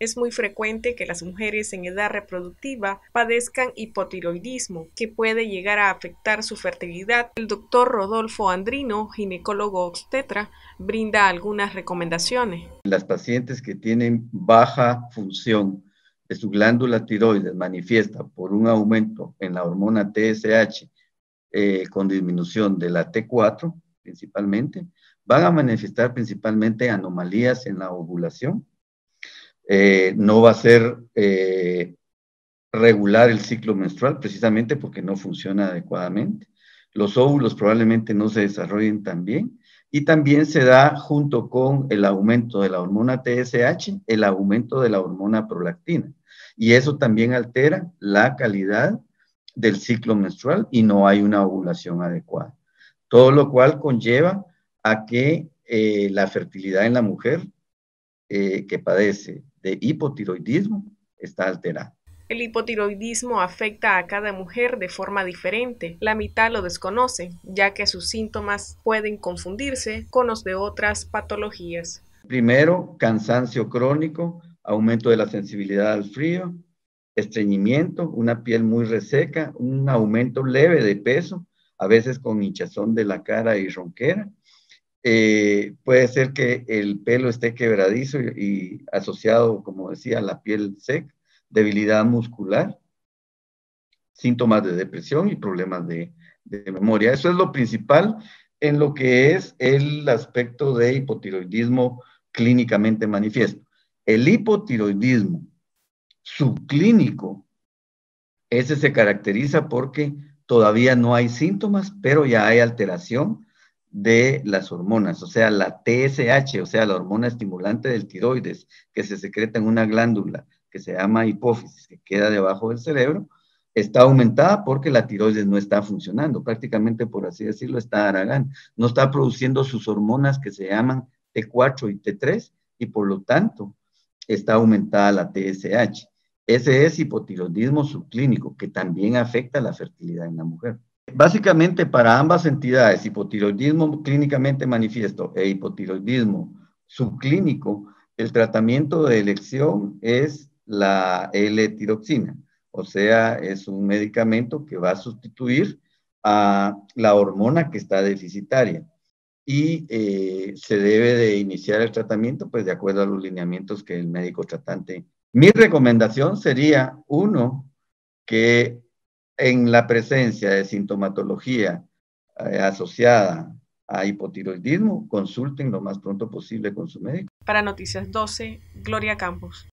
Es muy frecuente que las mujeres en edad reproductiva padezcan hipotiroidismo, que puede llegar a afectar su fertilidad. El doctor Rodolfo Andrino, ginecólogo obstetra, brinda algunas recomendaciones. Las pacientes que tienen baja función de su glándula tiroides manifiesta por un aumento en la hormona TSH eh, con disminución de la T4 principalmente, van a manifestar principalmente anomalías en la ovulación eh, no va a ser eh, regular el ciclo menstrual, precisamente porque no funciona adecuadamente. Los óvulos probablemente no se desarrollen tan bien. Y también se da junto con el aumento de la hormona TSH, el aumento de la hormona prolactina. Y eso también altera la calidad del ciclo menstrual y no hay una ovulación adecuada. Todo lo cual conlleva a que eh, la fertilidad en la mujer eh, que padece de hipotiroidismo está alterada. El hipotiroidismo afecta a cada mujer de forma diferente. La mitad lo desconoce, ya que sus síntomas pueden confundirse con los de otras patologías. Primero, cansancio crónico, aumento de la sensibilidad al frío, estreñimiento, una piel muy reseca, un aumento leve de peso, a veces con hinchazón de la cara y ronquera, eh, puede ser que el pelo esté quebradizo y, asociado, como decía, a la piel seca, debilidad muscular, síntomas de depresión y problemas de, memoria. Eso es lo principal en lo que es el aspecto de hipotiroidismo clínicamente manifiesto. El hipotiroidismo subclínico, ese se caracteriza porque todavía no hay síntomas, pero ya hay alteración de las hormonas, o sea, la TSH, o sea, la hormona estimulante del tiroides, que se secreta en una glándula que se llama hipófisis, que queda debajo del cerebro, está aumentada porque la tiroides no está funcionando, prácticamente por así decirlo, está aragán, no está produciendo sus hormonas que se llaman T4 y T3, y por lo tanto está aumentada la TSH. Ese es hipotiroidismo subclínico, que también afecta la fertilidad en la mujer. Básicamente para ambas entidades, hipotiroidismo clínicamente manifiesto e hipotiroidismo subclínico, el tratamiento de elección es la L-tiroxina, o sea, es un medicamento que va a sustituir a la hormona que está deficitaria y eh, se debe de iniciar el tratamiento pues de acuerdo a los lineamientos que el médico tratante. Mi recomendación sería, uno, que en la presencia de sintomatología eh, asociada a hipotiroidismo, consulten lo más pronto posible con su médico. Para Noticias 12, Gloria Campos.